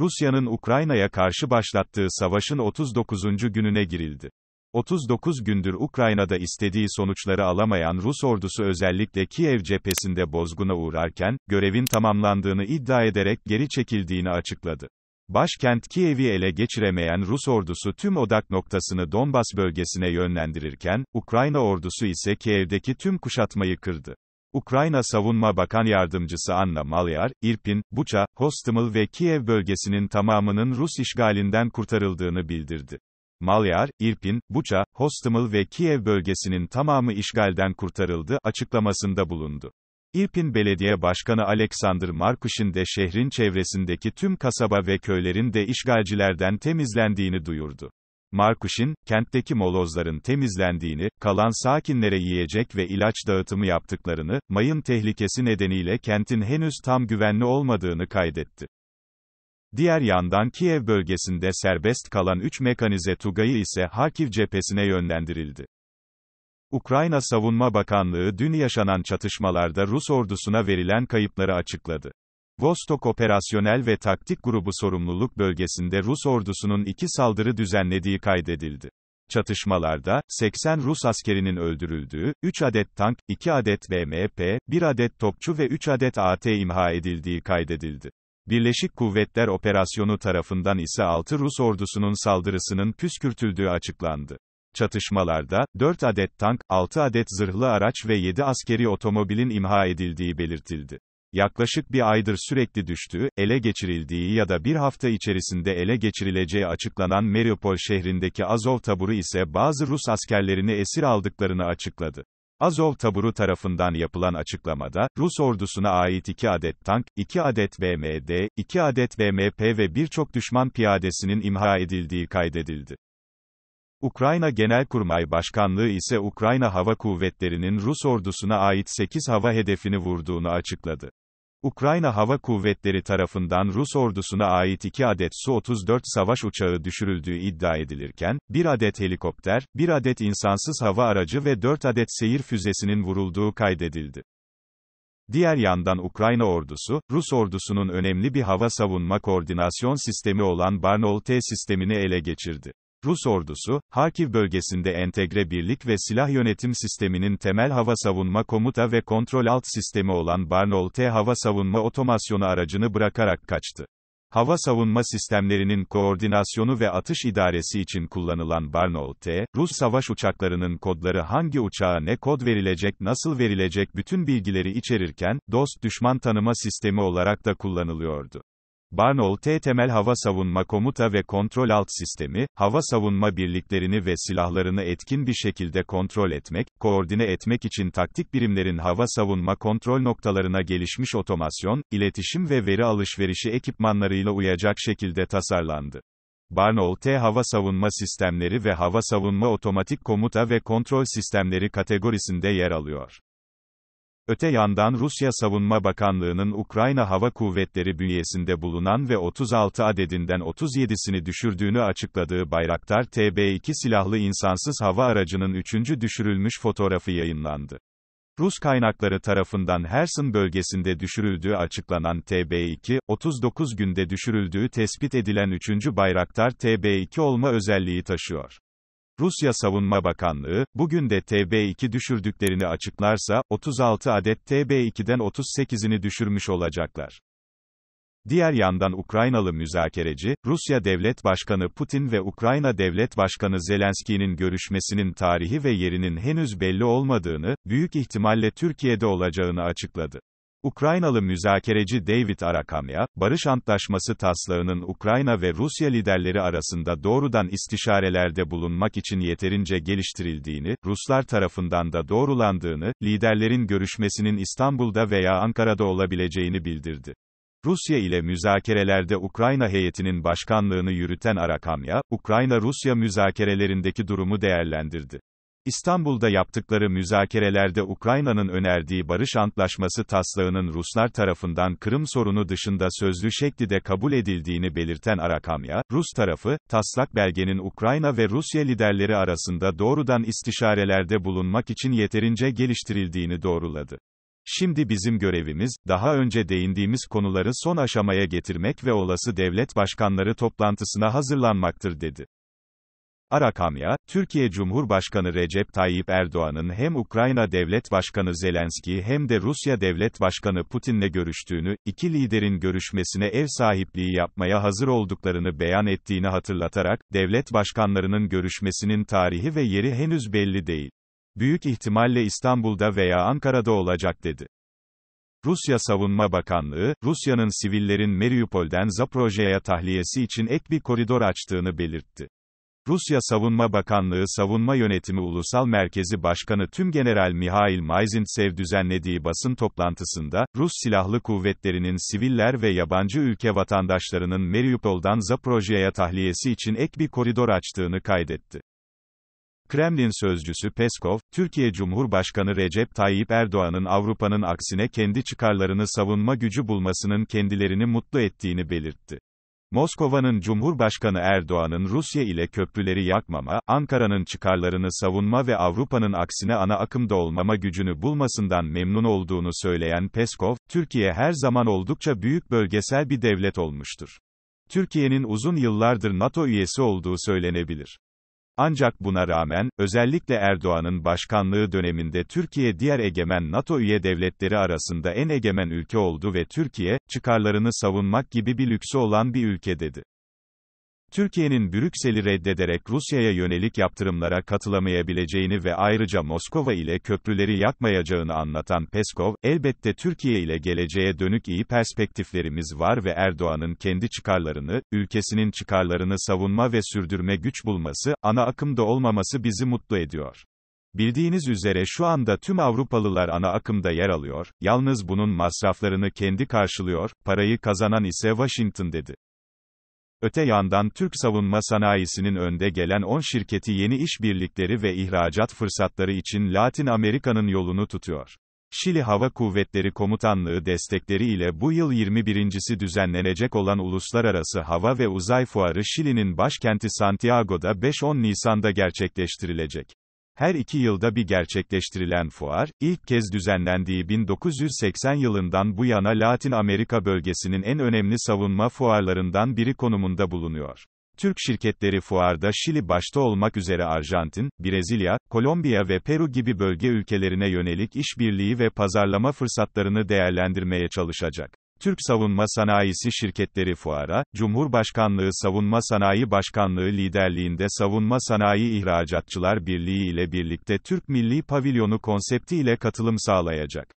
Rusya'nın Ukrayna'ya karşı başlattığı savaşın 39. gününe girildi. 39 gündür Ukrayna'da istediği sonuçları alamayan Rus ordusu özellikle Kiev cephesinde bozguna uğrarken, görevin tamamlandığını iddia ederek geri çekildiğini açıkladı. Başkent Kiev'i ele geçiremeyen Rus ordusu tüm odak noktasını Donbas bölgesine yönlendirirken, Ukrayna ordusu ise Kiev'deki tüm kuşatmayı kırdı. Ukrayna Savunma Bakan Yardımcısı Anna Malyar, Irpin, Buça, Hostomel ve Kiev bölgesinin tamamının Rus işgalinden kurtarıldığını bildirdi. Malyar, Irpin, Buça, Hostomel ve Kiev bölgesinin tamamı işgalden kurtarıldı açıklamasında bulundu. Irpin Belediye Başkanı Alexander Markuş'in de şehrin çevresindeki tüm kasaba ve köylerin de işgalcilerden temizlendiğini duyurdu. Markuşin, kentteki molozların temizlendiğini, kalan sakinlere yiyecek ve ilaç dağıtımı yaptıklarını, mayın tehlikesi nedeniyle kentin henüz tam güvenli olmadığını kaydetti. Diğer yandan Kiev bölgesinde serbest kalan 3 mekanize Tugay'ı ise Harkiv cephesine yönlendirildi. Ukrayna Savunma Bakanlığı dün yaşanan çatışmalarda Rus ordusuna verilen kayıpları açıkladı. Vostok Operasyonel ve Taktik Grubu sorumluluk bölgesinde Rus ordusunun iki saldırı düzenlediği kaydedildi. Çatışmalarda, 80 Rus askerinin öldürüldüğü, 3 adet tank, 2 adet BMP, 1 adet topçu ve 3 adet AT imha edildiği kaydedildi. Birleşik Kuvvetler Operasyonu tarafından ise 6 Rus ordusunun saldırısının püskürtüldüğü açıklandı. Çatışmalarda, 4 adet tank, 6 adet zırhlı araç ve 7 askeri otomobilin imha edildiği belirtildi yaklaşık bir aydır sürekli düştüğü, ele geçirildiği ya da bir hafta içerisinde ele geçirileceği açıklanan Mariupol şehrindeki Azov taburu ise bazı Rus askerlerini esir aldıklarını açıkladı. Azov taburu tarafından yapılan açıklamada, Rus ordusuna ait 2 adet tank, 2 adet VMD, 2 adet BMP ve birçok düşman piyadesinin imha edildiği kaydedildi. Ukrayna Genelkurmay Başkanlığı ise Ukrayna Hava Kuvvetleri'nin Rus ordusuna ait 8 hava hedefini vurduğunu açıkladı. Ukrayna Hava Kuvvetleri tarafından Rus ordusuna ait 2 adet Su-34 savaş uçağı düşürüldüğü iddia edilirken, 1 adet helikopter, 1 adet insansız hava aracı ve 4 adet seyir füzesinin vurulduğu kaydedildi. Diğer yandan Ukrayna ordusu, Rus ordusunun önemli bir hava savunma koordinasyon sistemi olan Barnol T sistemini ele geçirdi. Rus ordusu, Harkiv bölgesinde entegre birlik ve silah yönetim sisteminin temel hava savunma komuta ve kontrol alt sistemi olan Barnol T hava savunma otomasyonu aracını bırakarak kaçtı. Hava savunma sistemlerinin koordinasyonu ve atış idaresi için kullanılan Barnol T, Rus savaş uçaklarının kodları hangi uçağa ne kod verilecek nasıl verilecek bütün bilgileri içerirken, dost düşman tanıma sistemi olarak da kullanılıyordu. Barnol T temel hava savunma komuta ve kontrol alt sistemi, hava savunma birliklerini ve silahlarını etkin bir şekilde kontrol etmek, koordine etmek için taktik birimlerin hava savunma kontrol noktalarına gelişmiş otomasyon, iletişim ve veri alışverişi ekipmanlarıyla uyacak şekilde tasarlandı. Barnol T hava savunma sistemleri ve hava savunma otomatik komuta ve kontrol sistemleri kategorisinde yer alıyor. Öte yandan Rusya Savunma Bakanlığı'nın Ukrayna Hava Kuvvetleri bünyesinde bulunan ve 36 adedinden 37'sini düşürdüğünü açıkladığı Bayraktar TB2 silahlı insansız hava aracının 3. düşürülmüş fotoğrafı yayınlandı. Rus kaynakları tarafından Hersin bölgesinde düşürüldüğü açıklanan TB2, 39 günde düşürüldüğü tespit edilen 3. Bayraktar TB2 olma özelliği taşıyor. Rusya Savunma Bakanlığı, bugün de TB2 düşürdüklerini açıklarsa, 36 adet TB2'den 38'ini düşürmüş olacaklar. Diğer yandan Ukraynalı müzakereci, Rusya Devlet Başkanı Putin ve Ukrayna Devlet Başkanı Zelenski'nin görüşmesinin tarihi ve yerinin henüz belli olmadığını, büyük ihtimalle Türkiye'de olacağını açıkladı. Ukraynalı müzakereci David Arakamya, barış antlaşması taslağının Ukrayna ve Rusya liderleri arasında doğrudan istişarelerde bulunmak için yeterince geliştirildiğini, Ruslar tarafından da doğrulandığını, liderlerin görüşmesinin İstanbul'da veya Ankara'da olabileceğini bildirdi. Rusya ile müzakerelerde Ukrayna heyetinin başkanlığını yürüten Arakamya, Ukrayna-Rusya müzakerelerindeki durumu değerlendirdi. İstanbul'da yaptıkları müzakerelerde Ukrayna'nın önerdiği barış antlaşması taslağının Ruslar tarafından Kırım sorunu dışında sözlü şeklinde kabul edildiğini belirten Arakamya, Rus tarafı, taslak belgenin Ukrayna ve Rusya liderleri arasında doğrudan istişarelerde bulunmak için yeterince geliştirildiğini doğruladı. Şimdi bizim görevimiz, daha önce değindiğimiz konuları son aşamaya getirmek ve olası devlet başkanları toplantısına hazırlanmaktır dedi. Arakamya, Türkiye Cumhurbaşkanı Recep Tayyip Erdoğan'ın hem Ukrayna Devlet Başkanı Zelenski hem de Rusya Devlet Başkanı Putin'le görüştüğünü, iki liderin görüşmesine ev sahipliği yapmaya hazır olduklarını beyan ettiğini hatırlatarak, devlet başkanlarının görüşmesinin tarihi ve yeri henüz belli değil. Büyük ihtimalle İstanbul'da veya Ankara'da olacak dedi. Rusya Savunma Bakanlığı, Rusya'nın sivillerin Mariupol'den Zaporozhye'ye tahliyesi için ek bir koridor açtığını belirtti. Rusya Savunma Bakanlığı Savunma Yönetimi Ulusal Merkezi Başkanı Tümgeneral Mihail Myzintsev düzenlediği basın toplantısında, Rus Silahlı Kuvvetleri'nin siviller ve yabancı ülke vatandaşlarının Mariupol'dan Zaporojya'ya tahliyesi için ek bir koridor açtığını kaydetti. Kremlin sözcüsü Peskov, Türkiye Cumhurbaşkanı Recep Tayyip Erdoğan'ın Avrupa'nın aksine kendi çıkarlarını savunma gücü bulmasının kendilerini mutlu ettiğini belirtti. Moskova'nın Cumhurbaşkanı Erdoğan'ın Rusya ile köprüleri yakmama, Ankara'nın çıkarlarını savunma ve Avrupa'nın aksine ana akımda olmama gücünü bulmasından memnun olduğunu söyleyen Peskov, Türkiye her zaman oldukça büyük bölgesel bir devlet olmuştur. Türkiye'nin uzun yıllardır NATO üyesi olduğu söylenebilir. Ancak buna rağmen, özellikle Erdoğan'ın başkanlığı döneminde Türkiye diğer egemen NATO üye devletleri arasında en egemen ülke oldu ve Türkiye, çıkarlarını savunmak gibi bir lüksü olan bir ülke dedi. Türkiye'nin Brüksel'i reddederek Rusya'ya yönelik yaptırımlara katılamayabileceğini ve ayrıca Moskova ile köprüleri yakmayacağını anlatan Peskov, elbette Türkiye ile geleceğe dönük iyi perspektiflerimiz var ve Erdoğan'ın kendi çıkarlarını, ülkesinin çıkarlarını savunma ve sürdürme güç bulması, ana akımda olmaması bizi mutlu ediyor. Bildiğiniz üzere şu anda tüm Avrupalılar ana akımda yer alıyor, yalnız bunun masraflarını kendi karşılıyor, parayı kazanan ise Washington dedi. Öte yandan Türk savunma sanayisinin önde gelen 10 şirketi yeni işbirlikleri ve ihracat fırsatları için Latin Amerika'nın yolunu tutuyor. Şili Hava Kuvvetleri Komutanlığı destekleri ile bu yıl 21.si düzenlenecek olan Uluslararası Hava ve Uzay Fuarı Şili'nin başkenti Santiago'da 5-10 Nisan'da gerçekleştirilecek. Her iki yılda bir gerçekleştirilen fuar, ilk kez düzenlendiği 1980 yılından bu yana Latin Amerika bölgesinin en önemli savunma fuarlarından biri konumunda bulunuyor. Türk şirketleri fuarda Şili başta olmak üzere Arjantin, Brezilya, Kolombiya ve Peru gibi bölge ülkelerine yönelik işbirliği ve pazarlama fırsatlarını değerlendirmeye çalışacak. Türk Savunma Sanayisi Şirketleri Fuara, Cumhurbaşkanlığı Savunma Sanayi Başkanlığı liderliğinde Savunma Sanayi İhracatçılar Birliği ile birlikte Türk Milli Pavilyonu konsepti ile katılım sağlayacak.